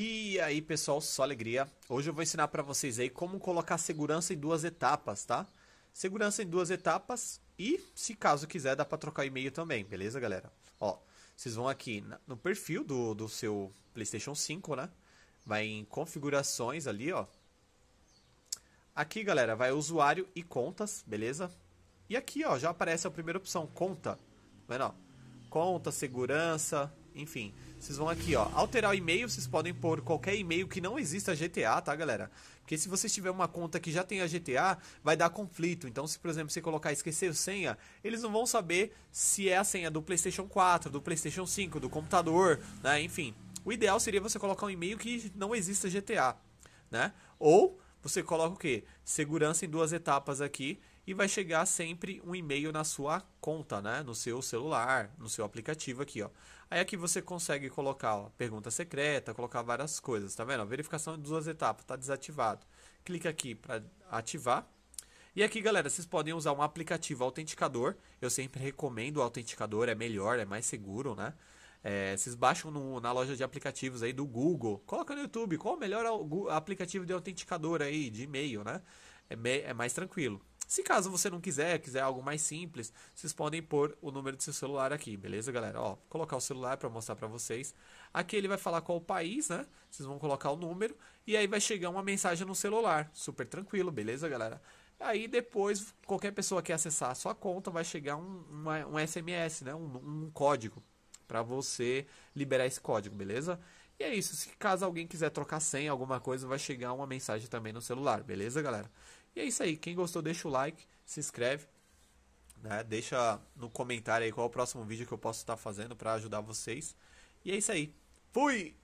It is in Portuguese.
E aí, pessoal, só alegria. Hoje eu vou ensinar para vocês aí como colocar segurança em duas etapas, tá? Segurança em duas etapas e, se caso quiser, dá para trocar e-mail também, beleza, galera? Ó, vocês vão aqui no perfil do, do seu PlayStation 5, né? Vai em configurações ali, ó. Aqui, galera, vai usuário e contas, beleza? E aqui, ó, já aparece a primeira opção, conta. vendo, ó? Conta, segurança, enfim, vocês vão aqui, ó. Alterar o e-mail, vocês podem pôr qualquer e-mail que não exista GTA, tá, galera? Porque se você tiver uma conta que já tem a GTA, vai dar conflito. Então, se, por exemplo, você colocar esquecer senha, eles não vão saber se é a senha do PlayStation 4, do PlayStation 5, do computador, né? Enfim, o ideal seria você colocar um e-mail que não exista GTA, né? Ou você coloca o quê? Segurança em duas etapas aqui e vai chegar sempre um e-mail na sua conta, né? No seu celular, no seu aplicativo aqui, ó. Aí aqui você consegue colocar ó, pergunta secreta, colocar várias coisas, tá vendo? verificação de duas etapas está desativado. Clica aqui para ativar. E aqui, galera, vocês podem usar um aplicativo autenticador. Eu sempre recomendo o autenticador, é melhor, é mais seguro, né? É, vocês baixam no, na loja de aplicativos aí do Google. Coloca no YouTube qual o melhor aplicativo de autenticador aí, de e-mail, né? É, é mais tranquilo. Se caso você não quiser, quiser algo mais simples, vocês podem pôr o número do seu celular aqui, beleza, galera? Ó, colocar o celular para mostrar para vocês. Aqui ele vai falar qual o país, né? Vocês vão colocar o número e aí vai chegar uma mensagem no celular. Super tranquilo, beleza, galera? Aí depois, qualquer pessoa que acessar a sua conta vai chegar um, uma, um SMS, né? um, um código para você liberar esse código, beleza? E é isso. Se caso alguém quiser trocar senha, alguma coisa, vai chegar uma mensagem também no celular, beleza, galera? E é isso aí. Quem gostou, deixa o like, se inscreve. Né? Deixa no comentário aí qual é o próximo vídeo que eu posso estar fazendo para ajudar vocês. E é isso aí. Fui!